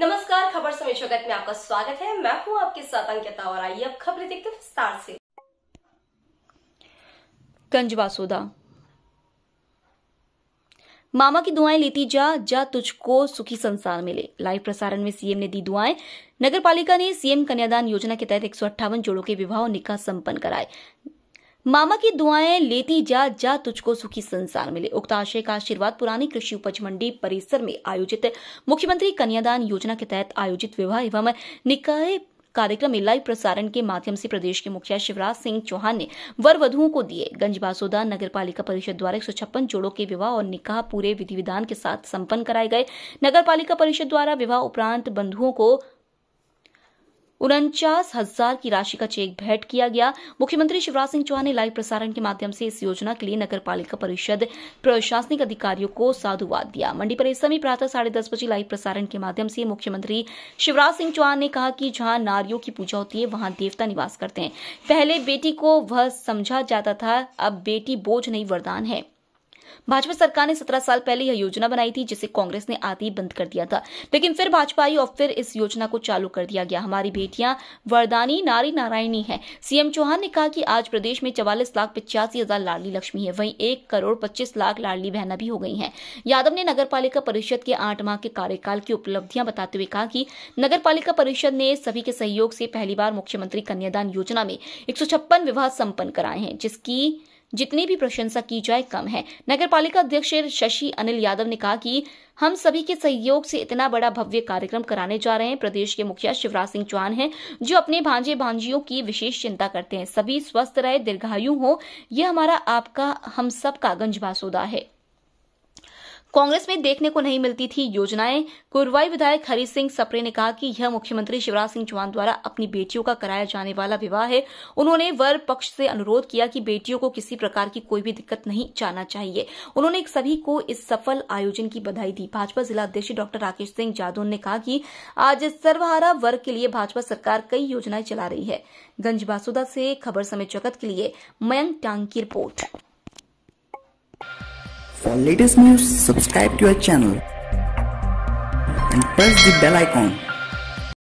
नमस्कार खबर समय स्वागत में आपका स्वागत है मैं हूं आपके साथ अंकिता और आइए अब खबरें देखते विस्तार से कंजवासुदा मामा की दुआएं लेती जा जा तुझको सुखी संसार मिले लाइव प्रसारण में सीएम ने दी दुआएं नगर पालिका ने सीएम कन्यादान योजना के तहत एक जोड़ों के विवाह और निकाह संपन्न कराए मामा की दुआएं लेती जा जा तुझको सुखी संसार मिले उक्ताशय आशय का आशीर्वाद पुरानी कृषि उपज मंडी परिसर में आयोजित मुख्यमंत्री कन्यादान योजना के तहत आयोजित विवाह एवं निकाय कार्यक्रम में लाइव प्रसारण के माध्यम से प्रदेश के मुखिया शिवराज सिंह चौहान ने वर वधुओं को दिए गंज बासोदा नगर पालिका परिषद द्वारा एक जोड़ों के विवाह और निकाह पूरे विधि विधान के साथ संपन्न कराए गए नगर पालिका परिषद द्वारा विवाह उपरांत बंधुओं को उनचास हजार की राशि का चेक भेंट किया गया मुख्यमंत्री शिवराज सिंह चौहान ने लाइव प्रसारण के माध्यम से इस योजना के लिए नगर पालिका परिषद प्रशासनिक अधिकारियों को साधुवाद दिया मंडी परिसर में प्रातः साढ़े दस बजे लाइव प्रसारण के माध्यम से मुख्यमंत्री शिवराज सिंह चौहान ने कहा कि जहां नारियों की पूजा होती है वहां देवता निवास करते हैं पहले बेटी को वह समझा जाता था अब बेटी बोझ नहीं वरदान है भाजपा सरकार ने सत्रह साल पहले यह योजना बनाई थी जिसे कांग्रेस ने आते ही बंद कर दिया था लेकिन फिर भाजपा आई और फिर इस योजना को चालू कर दिया गया हमारी बेटियां वरदानी नारी नारायणी है सीएम चौहान ने कहा कि आज प्रदेश में चवालीस लाख पिचासी हजार लाडली लक्ष्मी है वहीं एक करोड़ पच्चीस लाख लाडली बहना भी हो गई है यादव ने नगर परिषद के आठ माह के कार्यकाल की उपलब्धियां बताते हुए कहा कि नगर परिषद ने सभी के सहयोग से पहली बार मुख्यमंत्री कन्यादान योजना में एक विवाह संपन्न कराए हैं जिसकी जितनी भी प्रशंसा की जाए कम है नगर पालिका अध्यक्ष शशि अनिल यादव ने कहा कि हम सभी के सहयोग से इतना बड़ा भव्य कार्यक्रम कराने जा रहे हैं प्रदेश के मुखिया शिवराज सिंह चौहान हैं जो अपने भांजे भांजियों की विशेष चिंता करते हैं सभी स्वस्थ रहे दीर्घायु हो यह हमारा आपका हम सबका गंजबासुदा है कांग्रेस में देखने को नहीं मिलती थी योजनाएं कुरवाई विधायक हरि सिंह सप्रे ने कहा कि यह मुख्यमंत्री शिवराज सिंह चौहान द्वारा अपनी बेटियों का कराया जाने वाला विवाह है उन्होंने वर पक्ष से अनुरोध किया कि बेटियों को किसी प्रकार की कोई भी दिक्कत नहीं जाना चाहिए उन्होंने सभी को इस सफल आयोजन की बधाई दी भाजपा जिलाध्यक्ष डॉक्टर राकेश सिंह जादौन ने कहा कि आज सर्वहारा वर्ग के लिए भाजपा सरकार कई योजनाएं चला रही है गंज बासुदा से खबर समय जगत के लिए मयंक टांग की report For latest news, subscribe to our channel and press the bell icon.